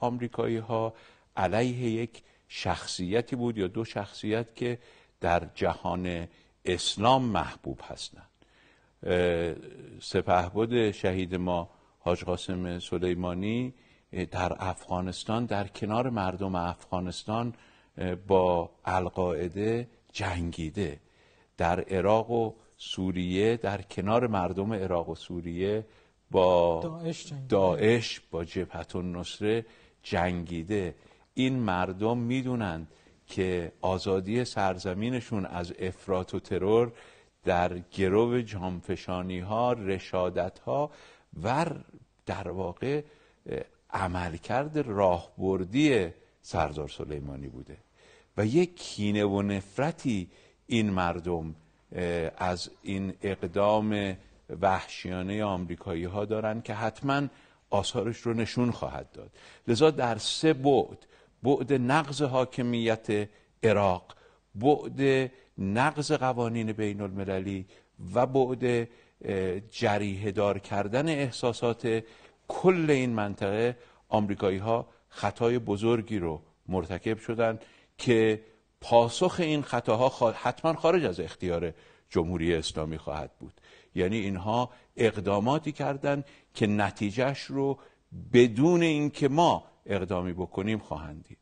آمریکایی ها علیه یک شخصیتی بود یا دو شخصیت که در جهان اسلام محبوب هستند سپهبد شهید ما حاج قاسم سلیمانی در افغانستان در کنار مردم افغانستان با القاعده جنگیده در عراق و سوریه در کنار مردم عراق و سوریه با داعش, با جبهت النصره جنگیده این مردم میدونند که آزادی سرزمینشون از افراط و ترور در گرو جانفشانی ها رشادت ها و در واقع عملکرد راهبردی سردار سلیمانی بوده و یک کینه و نفرتی این مردم از این اقدام وحشیانه آمریکایی ها دارن که حتما آثارش رو نشون خواهد داد لذا در سه بعد بعد نقض حاکمیت عراق بعد نقض قوانین بین المللی و بعد جریه دار کردن احساسات کل این منطقه آمریکایی ها خطای بزرگی رو مرتکب شدن که پاسخ این خطاها حتما خارج از اختیار جمهوری اسلامی خواهد بود یعنی اینها اقداماتی کردند که نتیجهش رو بدون اینکه ما اقدامی بکنیم خواهند دید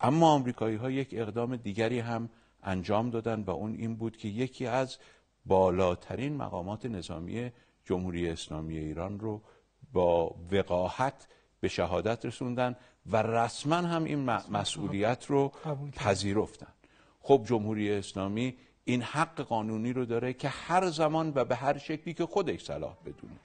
اما آمریکایی ها یک اقدام دیگری هم انجام دادن و اون این بود که یکی از بالاترین مقامات نظامی جمهوری اسلامی ایران رو با وقاحت به شهادت رسوندن و رسما هم این مسئولیت رو پذیرفتن خب جمهوری اسلامی این حق قانونی رو داره که هر زمان و به هر شکلی که خودش صلاح بدونه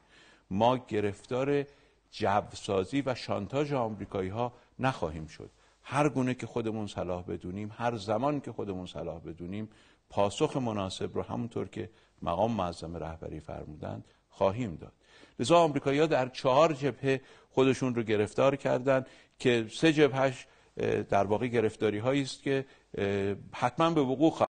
ما گرفتار جبسازی و شانتاج آمریکایی ها نخواهیم شد هر گونه که خودمون صلاح بدونیم هر زمان که خودمون صلاح بدونیم پاسخ مناسب رو همونطور که مقام معظم رهبری فرمودند خواهیم داد لذا آمریکایی ها در چهار جبهه خودشون رو گرفتار کردند که سه جبهش در واقع گرفتاری است که حتما به وقوع